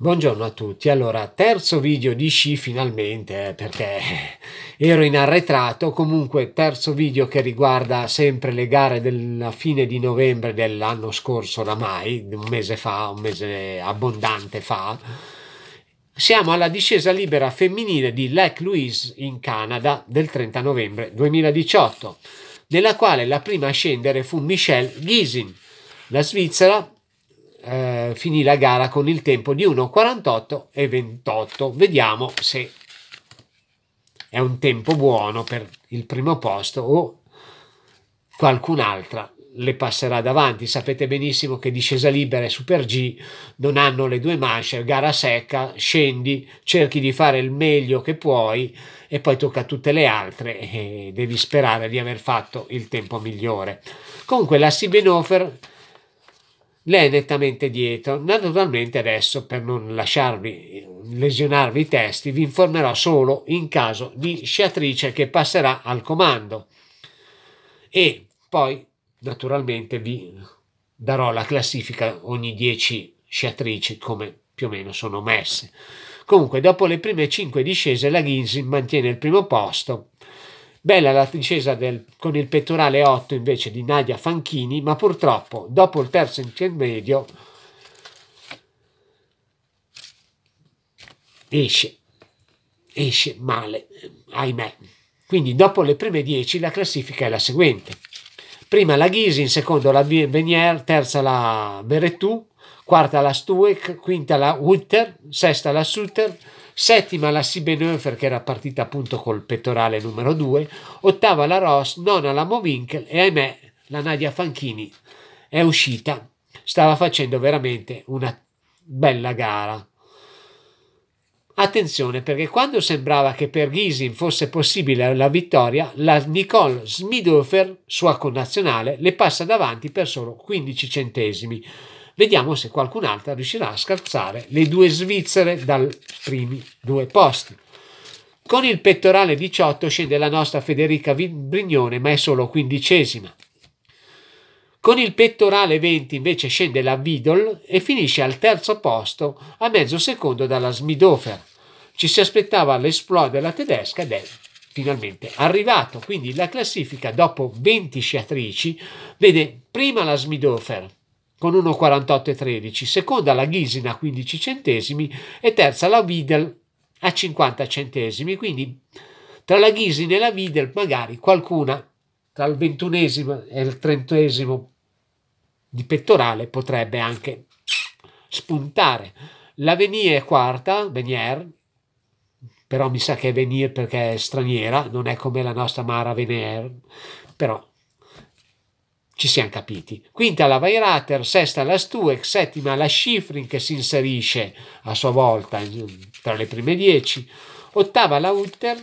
Buongiorno a tutti, allora terzo video di sci finalmente eh, perché ero in arretrato, comunque terzo video che riguarda sempre le gare della fine di novembre dell'anno scorso oramai, un mese fa, un mese abbondante fa. Siamo alla discesa libera femminile di Lake Louise in Canada del 30 novembre 2018, nella quale la prima a scendere fu Michelle Ghisin, la svizzera eh, finì la gara con il tempo di 1.48 e 28. Vediamo se è un tempo buono per il primo posto o qualcun'altra le passerà davanti. Sapete benissimo che discesa libera e Super G non hanno le due manche, gara secca, scendi, cerchi di fare il meglio che puoi e poi tocca a tutte le altre e devi sperare di aver fatto il tempo migliore. Comunque la Sibenofer lei è nettamente dietro. Naturalmente adesso, per non lasciarvi lesionarvi i testi, vi informerò solo in caso di sciatrice che passerà al comando. E poi, naturalmente, vi darò la classifica ogni 10 sciatrici, come più o meno sono messe. Comunque, dopo le prime 5 discese, la Ginsin mantiene il primo posto Bella la discesa del, con il pettorale 8 invece di Nadia Fanchini, ma purtroppo dopo il terzo intermedio esce, esce male, ahimè. Quindi dopo le prime 10 la classifica è la seguente. Prima la Ghisi, in secondo la Venier, terza la Beretù, quarta la Stueck, quinta la Witter, sesta la Sutter, settima la Sibenhofer che era partita appunto col pettorale numero 2, ottava la Ross, nona la Movinkel e ahimè la Nadia Fanchini è uscita, stava facendo veramente una bella gara. Attenzione perché quando sembrava che per Ghisin fosse possibile la vittoria, la Nicole Smidhofer, sua connazionale, le passa davanti per solo 15 centesimi. Vediamo se qualcun'altra riuscirà a scalzare le due svizzere dai primi due posti. Con il pettorale 18 scende la nostra Federica Brignone, ma è solo quindicesima. Con il pettorale 20 invece scende la Vidol e finisce al terzo posto a mezzo secondo dalla Smidofer. Ci si aspettava l'esploit della tedesca ed è finalmente arrivato. Quindi la classifica dopo 20 sciatrici vede prima la Smidofer, con 1,48,13, seconda la Ghisin a 15 centesimi e terza la Videl a 50 centesimi. Quindi tra la Ghisin e la Videl magari qualcuna tra il ventunesimo e il trentesimo di pettorale potrebbe anche spuntare. La Venier è quarta, Venier, però mi sa che è Venier perché è straniera, non è come la nostra Mara Venier, però ci siamo capiti. Quinta la Weirater, sesta la Stuex, settima la Schifrin che si inserisce a sua volta tra le prime dieci, ottava la Utter,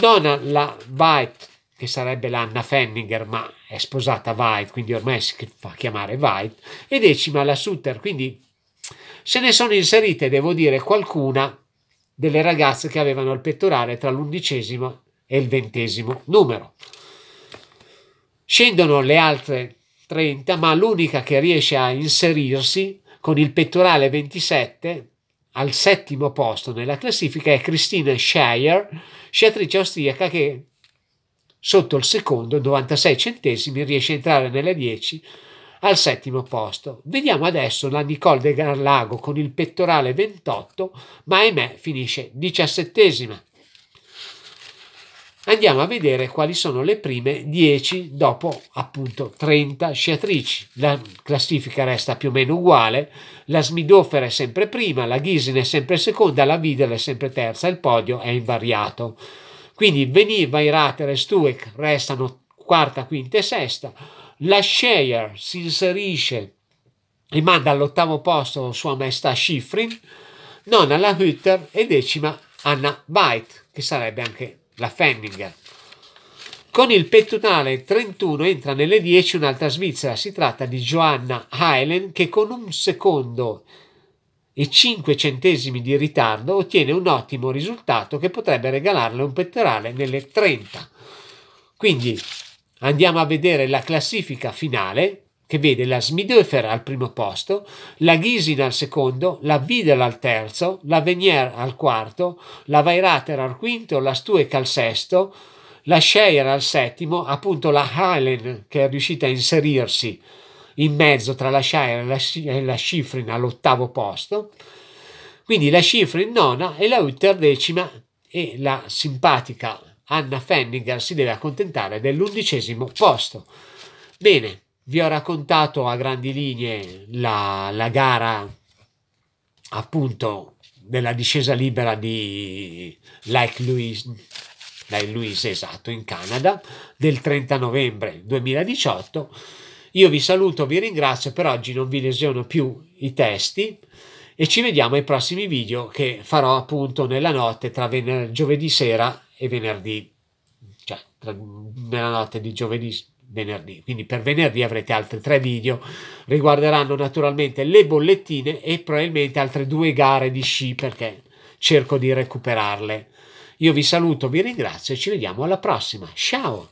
nona la White che sarebbe l'Anna Fenninger ma è sposata White quindi ormai si fa chiamare White e decima la Sutter quindi se ne sono inserite devo dire qualcuna delle ragazze che avevano il pettorale tra l'undicesimo e il ventesimo numero. Scendono le altre 30, ma l'unica che riesce a inserirsi con il pettorale 27 al settimo posto nella classifica è Christina Shire, sciatrice austriaca che sotto il secondo 96 centesimi riesce a entrare nelle 10 al settimo posto. Vediamo adesso la Nicole de Garlago con il pettorale 28, ma ahimè finisce diciassettesima andiamo a vedere quali sono le prime 10 dopo appunto 30 sciatrici. La classifica resta più o meno uguale, la Smidofer è sempre prima, la Ghisin è sempre seconda, la Vidal è sempre terza, il podio è invariato. Quindi Veni, Vairater e Stuek restano quarta, quinta e sesta, la Shire si inserisce e manda all'ottavo posto Sua Maestà Schifrin, nona la Hütter e decima Anna White, che sarebbe anche la Fenning. Con il pettunale 31 entra nelle 10 un'altra svizzera, si tratta di Joanna Heilen che con un secondo e 5 centesimi di ritardo ottiene un ottimo risultato che potrebbe regalarle un petterale nelle 30. Quindi andiamo a vedere la classifica finale che vede la Smidefer al primo posto, la Ghisin al secondo, la Videl al terzo, la Venier al quarto, la Weirater al quinto, la Stueck al sesto, la Scheier al settimo, appunto la Halen che è riuscita a inserirsi in mezzo tra la Scheier e la Schifrin all'ottavo posto, quindi la Schifrin nona e la Utter decima e la simpatica Anna Fenninger si deve accontentare dell'undicesimo posto. Bene, vi ho raccontato a grandi linee la, la gara appunto della discesa libera di Lake Louise, Lake Louise esatto, in Canada, del 30 novembre 2018. Io vi saluto, vi ringrazio, per oggi non vi lesiono più i testi e ci vediamo ai prossimi video che farò appunto nella notte tra giovedì sera e venerdì, cioè nella notte di giovedì venerdì. Quindi per venerdì avrete altri tre video, riguarderanno naturalmente le bollettine e probabilmente altre due gare di sci perché cerco di recuperarle. Io vi saluto, vi ringrazio e ci vediamo alla prossima. Ciao!